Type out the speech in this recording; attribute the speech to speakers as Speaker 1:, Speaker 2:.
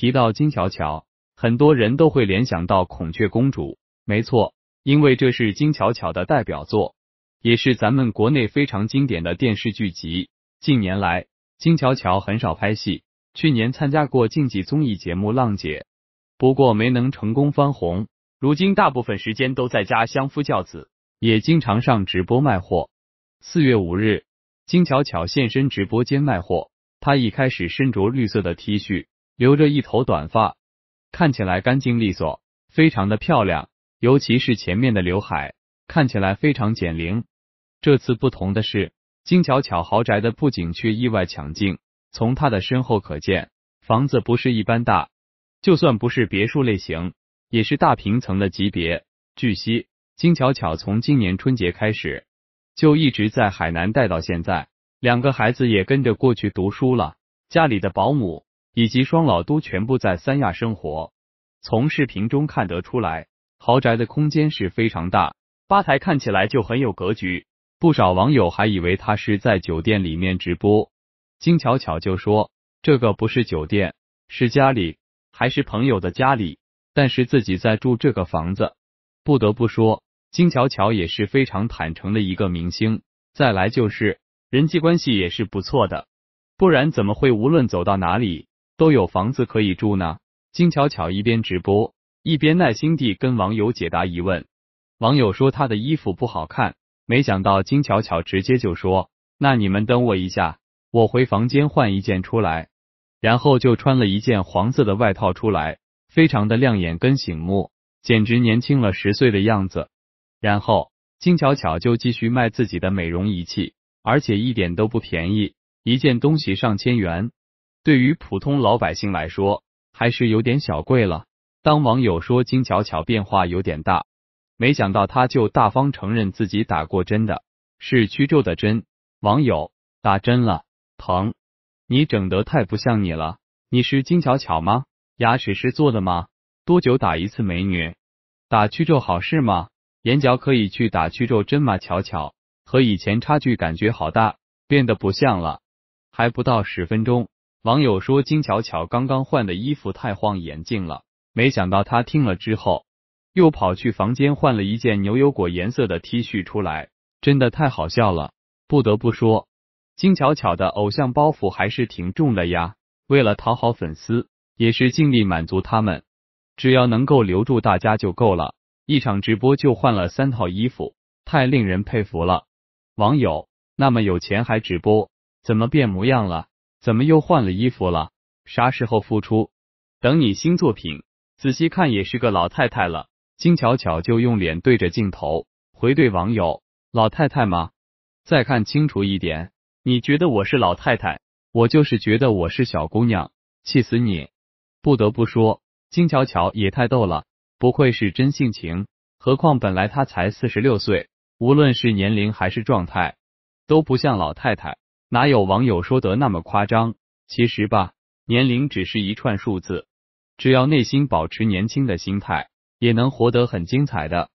Speaker 1: 提到金巧巧，很多人都会联想到《孔雀公主》，没错，因为这是金巧巧的代表作，也是咱们国内非常经典的电视剧集。近年来，金巧巧很少拍戏，去年参加过竞技综艺节目《浪姐》，不过没能成功翻红。如今大部分时间都在家相夫教子，也经常上直播卖货。四月五日，金巧巧现身直播间卖货，她一开始身着绿色的 T 恤。留着一头短发，看起来干净利索，非常的漂亮，尤其是前面的刘海，看起来非常减龄。这次不同的是，金巧巧豪宅的布景却意外抢镜。从她的身后可见，房子不是一般大，就算不是别墅类型，也是大平层的级别。据悉，金巧巧从今年春节开始就一直在海南待到现在，两个孩子也跟着过去读书了，家里的保姆。以及双老都全部在三亚生活。从视频中看得出来，豪宅的空间是非常大，吧台看起来就很有格局。不少网友还以为他是在酒店里面直播，金巧巧就说这个不是酒店，是家里，还是朋友的家里，但是自己在住这个房子。不得不说，金巧巧也是非常坦诚的一个明星。再来就是人际关系也是不错的，不然怎么会无论走到哪里。都有房子可以住呢。金巧巧一边直播，一边耐心地跟网友解答疑问。网友说她的衣服不好看，没想到金巧巧直接就说：“那你们等我一下，我回房间换一件出来。”然后就穿了一件黄色的外套出来，非常的亮眼跟醒目，简直年轻了十岁的样子。然后金巧巧就继续卖自己的美容仪器，而且一点都不便宜，一件东西上千元。对于普通老百姓来说，还是有点小贵了。当网友说金巧巧变化有点大，没想到她就大方承认自己打过针的，是祛皱的针。网友打针了，疼？你整得太不像你了，你是金巧巧吗？牙齿是做的吗？多久打一次？美女，打祛皱好事吗？眼角可以去打祛皱针吗？巧巧和以前差距感觉好大，变得不像了。还不到十分钟。网友说金巧巧刚刚换的衣服太晃眼睛了，没想到她听了之后又跑去房间换了一件牛油果颜色的 T 恤出来，真的太好笑了。不得不说，金巧巧的偶像包袱还是挺重的呀。为了讨好粉丝，也是尽力满足他们，只要能够留住大家就够了。一场直播就换了三套衣服，太令人佩服了。网友，那么有钱还直播，怎么变模样了？怎么又换了衣服了？啥时候复出？等你新作品。仔细看也是个老太太了。金巧巧就用脸对着镜头回怼网友：“老太太吗？再看清楚一点，你觉得我是老太太？我就是觉得我是小姑娘，气死你！”不得不说，金巧巧也太逗了，不愧是真性情。何况本来她才四十六岁，无论是年龄还是状态，都不像老太太。哪有网友说得那么夸张？其实吧，年龄只是一串数字，只要内心保持年轻的心态，也能活得很精彩的。